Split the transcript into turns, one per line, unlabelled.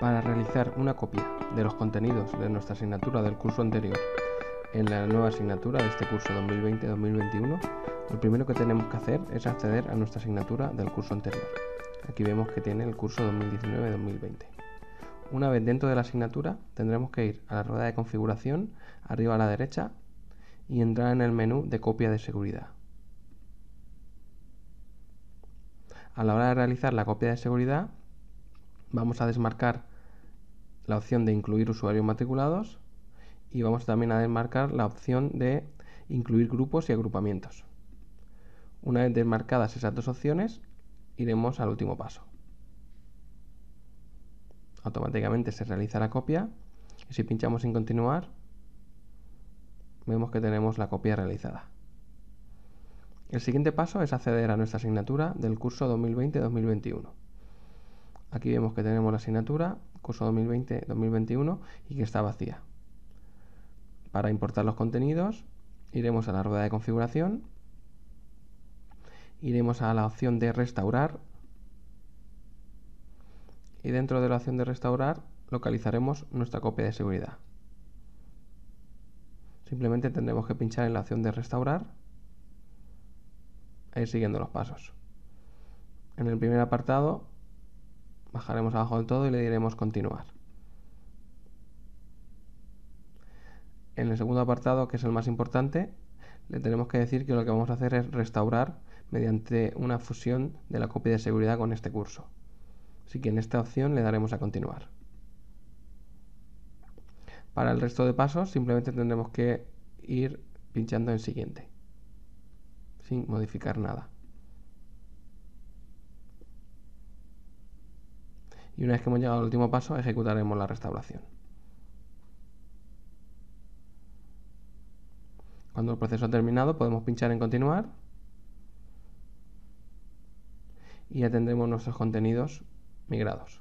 para realizar una copia de los contenidos de nuestra asignatura del curso anterior en la nueva asignatura de este curso 2020-2021, lo primero que tenemos que hacer es acceder a nuestra asignatura del curso anterior. Aquí vemos que tiene el curso 2019-2020. Una vez dentro de la asignatura, tendremos que ir a la rueda de configuración, arriba a la derecha, y entrar en el menú de copia de seguridad. A la hora de realizar la copia de seguridad, vamos a desmarcar la opción de incluir usuarios matriculados y vamos también a desmarcar la opción de incluir grupos y agrupamientos. Una vez desmarcadas esas dos opciones, iremos al último paso. Automáticamente se realiza la copia y si pinchamos en continuar, vemos que tenemos la copia realizada. El siguiente paso es acceder a nuestra asignatura del curso 2020-2021. Aquí vemos que tenemos la asignatura, curso 2020-2021, y que está vacía. Para importar los contenidos, iremos a la rueda de configuración, iremos a la opción de restaurar, y dentro de la opción de restaurar localizaremos nuestra copia de seguridad. Simplemente tendremos que pinchar en la opción de restaurar e ir siguiendo los pasos. En el primer apartado bajaremos abajo del todo y le diremos continuar. En el segundo apartado, que es el más importante, le tenemos que decir que lo que vamos a hacer es restaurar mediante una fusión de la copia de seguridad con este curso. Así que en esta opción le daremos a continuar. Para el resto de pasos simplemente tendremos que ir pinchando en siguiente, sin modificar nada. y una vez que hemos llegado al último paso ejecutaremos la restauración. Cuando el proceso ha terminado podemos pinchar en continuar y ya tendremos nuestros contenidos migrados.